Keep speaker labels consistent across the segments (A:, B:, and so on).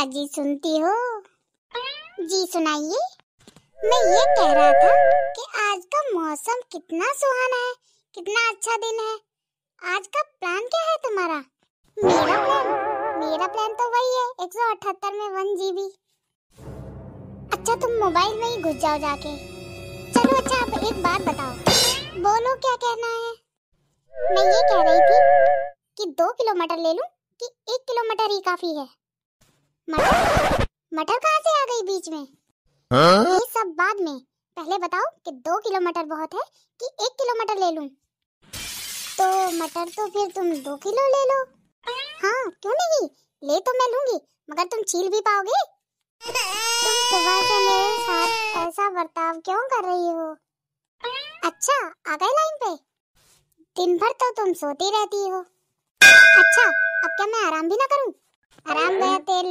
A: अजी सुनती हो जी सुनाइए मैं ये कह रहा था कि आज का मौसम कितना सुहाना है कितना अच्छा दिन है आज का प्लान क्या है तुम्हारा मेरा प्लान मेरा प्लान तो वही है एक सौ अठहत्तर में वन जीबी अच्छा तुम मोबाइल में ही घुस जाओ जाके चलो अच्छा अब एक बात बताओ बोलो क्या कहना है मैं ये कह रही थी कि दो किलोमीटर ले लूं कि एक किलोमीटर ही काफी है मटर कहाँ से आ गई बीच में हाँ? ये सब बाद में पहले बताओ कि दो किलो मटर बहुत है कि एक किलो मटर ले लूं तो मटर तो फिर तुम दो किलो ले लो हाँ क्यों नहीं ले तो मैं लूंगी मगर तुम छील भी पाओगे तुम सुबह से मेरे साथ ऐसा बर्ताव क्यों कर रही हो अच्छा आ गए लाइन पे दिन भर तो तुम सोती रहती हो अच्छा अब क्या मैं आराम भी ना करूं आराम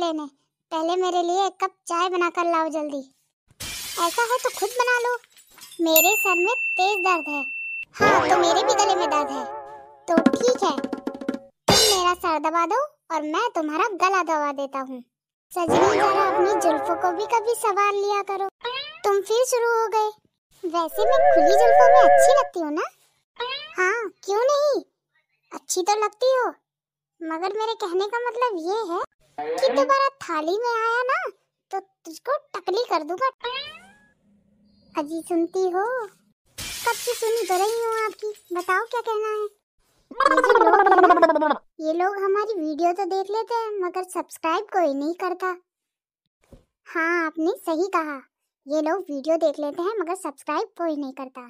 A: लेने पहले मेरे लिए एक कप चाय बना कर लाओ जल्दी ऐसा है तो खुद बना लो मेरे सर में तेज दर्द है हाँ तो मेरे भी गले में दर्द है तो ठीक है तुम मेरा सर दबा दो और मैं तुम्हारा गला दबा देता हूँ सजनी जरा अपनी जुल्फों को भी कभी सवार लिया करो तुम फिर शुरू हो गए वैसे मैं खुली जुल्फों में अच्छी लगती हूँ ना हाँ क्यों नहीं अच्छी तो लगती हो मगर मेरे कहने का मतलब ये है फिर दोबारा थाली में आया ना तो तुझको टकली कर दूंगा अजी सुनती हो कब से सुनी तो रही हूँ आपकी बताओ क्या कहना है ये लोग, ये लोग हमारी वीडियो तो देख लेते हैं मगर सब्सक्राइब कोई नहीं करता हाँ आपने सही कहा ये लोग वीडियो देख लेते हैं मगर सब्सक्राइब कोई नहीं करता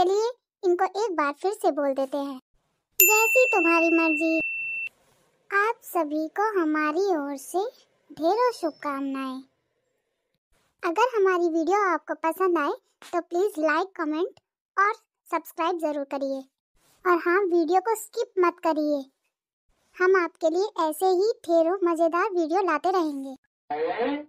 A: चलिए इनको एक बार फिर से बोल देते हैं जैसी तुम्हारी मर्जी आप सभी को हमारी ओर से ढेरों शुभकामनाएं अगर हमारी वीडियो आपको पसंद आए तो प्लीज़ लाइक कमेंट और सब्सक्राइब ज़रूर करिए और हाँ वीडियो को स्किप मत करिए हम आपके लिए ऐसे ही ढेरों मज़ेदार वीडियो लाते रहेंगे